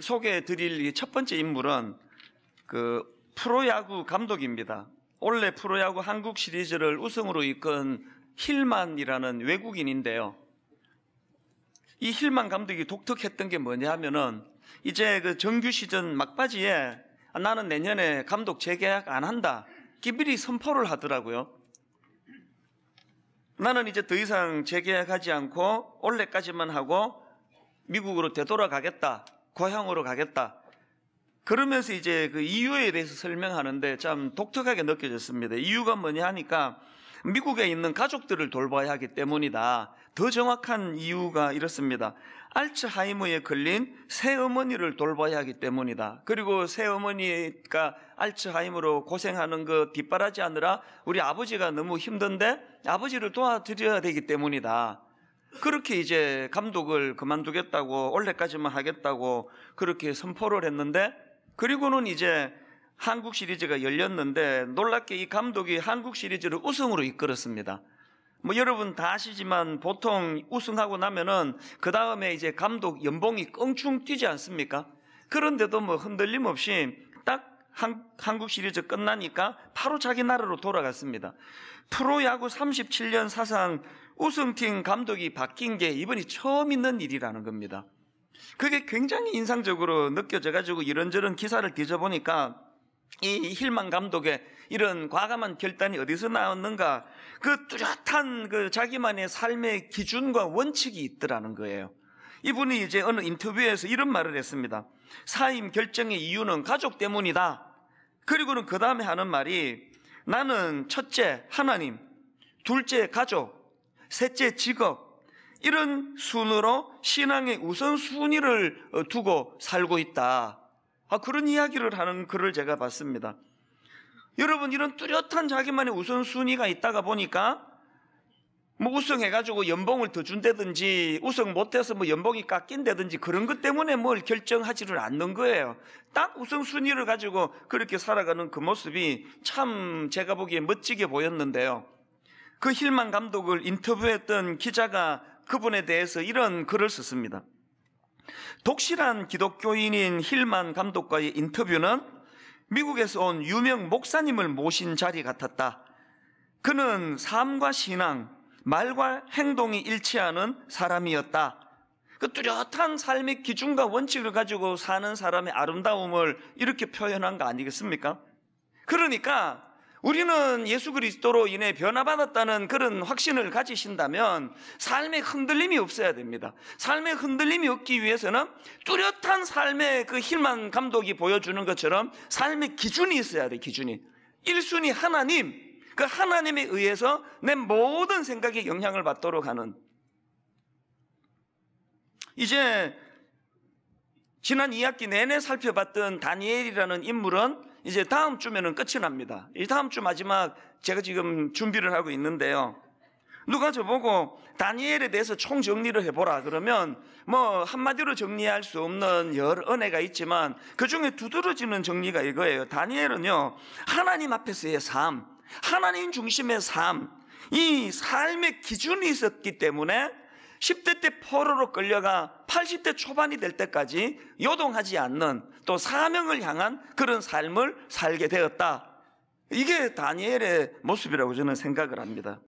소개해 드릴 첫 번째 인물은 그 프로야구 감독입니다. 올해 프로야구 한국 시리즈를 우승으로 이끈 힐만이라는 외국인인데요. 이 힐만 감독이 독특했던 게 뭐냐 하면은 이제 그 정규 시즌 막바지에 나는 내년에 감독 재계약 안 한다. 기밀이 선포를 하더라고요. 나는 이제 더 이상 재계약하지 않고 올해까지만 하고 미국으로 되돌아가겠다. 고향으로 가겠다. 그러면서 이제 그 이유에 대해서 설명하는데 참 독특하게 느껴졌습니다. 이유가 뭐냐 하니까 미국에 있는 가족들을 돌봐야 하기 때문이다. 더 정확한 이유가 이렇습니다. 알츠하이머에 걸린 새어머니를 돌봐야 하기 때문이다. 그리고 새어머니가 알츠하이머로 고생하는 거 뒷바라지 하느라 우리 아버지가 너무 힘든데 아버지를 도와드려야 되기 때문이다. 그렇게 이제 감독을 그만두겠다고 올해까지만 하겠다고 그렇게 선포를 했는데 그리고는 이제 한국 시리즈가 열렸는데 놀랍게 이 감독이 한국 시리즈를 우승으로 이끌었습니다. 뭐 여러분 다 아시지만 보통 우승하고 나면은 그 다음에 이제 감독 연봉이 껑충 뛰지 않습니까? 그런데도 뭐 흔들림 없이 딱 한, 한국 시리즈 끝나니까 바로 자기 나라로 돌아갔습니다. 프로야구 37년 사상 우승팀 감독이 바뀐 게 이번이 처음 있는 일이라는 겁니다. 그게 굉장히 인상적으로 느껴져가지고 이런저런 기사를 뒤져보니까 이 힐만 감독의 이런 과감한 결단이 어디서 나왔는가 그 뚜렷한 그 자기만의 삶의 기준과 원칙이 있더라는 거예요. 이분이 이제 어느 인터뷰에서 이런 말을 했습니다. 사임 결정의 이유는 가족 때문이다. 그리고는 그 다음에 하는 말이 나는 첫째 하나님, 둘째 가족, 셋째 직업 이런 순으로 신앙의 우선순위를 어, 두고 살고 있다. 아, 그런 이야기를 하는 글을 제가 봤습니다. 여러분 이런 뚜렷한 자기만의 우선순위가 있다가 보니까 뭐 우승해가지고 연봉을 더 준다든지 우승 못해서 뭐 연봉이 깎인다든지 그런 것 때문에 뭘 결정하지를 않는 거예요. 딱 우선순위를 가지고 그렇게 살아가는 그 모습이 참 제가 보기에 멋지게 보였는데요. 그 힐만 감독을 인터뷰했던 기자가 그분에 대해서 이런 글을 썼습니다. 독실한 기독교인인 힐만 감독과의 인터뷰는 미국에서 온 유명 목사님을 모신 자리 같았다. 그는 삶과 신앙, 말과 행동이 일치하는 사람이었다. 그 뚜렷한 삶의 기준과 원칙을 가지고 사는 사람의 아름다움을 이렇게 표현한 거 아니겠습니까? 그러니까 우리는 예수 그리스도로 인해 변화받았다는 그런 확신을 가지신다면 삶에 흔들림이 없어야 됩니다. 삶에 흔들림이 없기 위해서는 뚜렷한 삶의 그 힐만 감독이 보여주는 것처럼 삶의 기준이 있어야 돼, 기준이. 1순위 하나님. 그 하나님에 의해서 내 모든 생각에 영향을 받도록 하는. 이제 지난 2학기 내내 살펴봤던 다니엘이라는 인물은 이제 다음 주면은 끝이 납니다. 이 다음 주 마지막 제가 지금 준비를 하고 있는데요. 누가 저보고 다니엘에 대해서 총 정리를 해보라 그러면 뭐 한마디로 정리할 수 없는 여러 은혜가 있지만 그 중에 두드러지는 정리가 이거예요. 다니엘은요, 하나님 앞에서의 삶, 하나님 중심의 삶, 이 삶의 기준이 있었기 때문에 10대 때 포로로 끌려가 80대 초반이 될 때까지 요동하지 않는 또 사명을 향한 그런 삶을 살게 되었다. 이게 다니엘의 모습이라고 저는 생각을 합니다.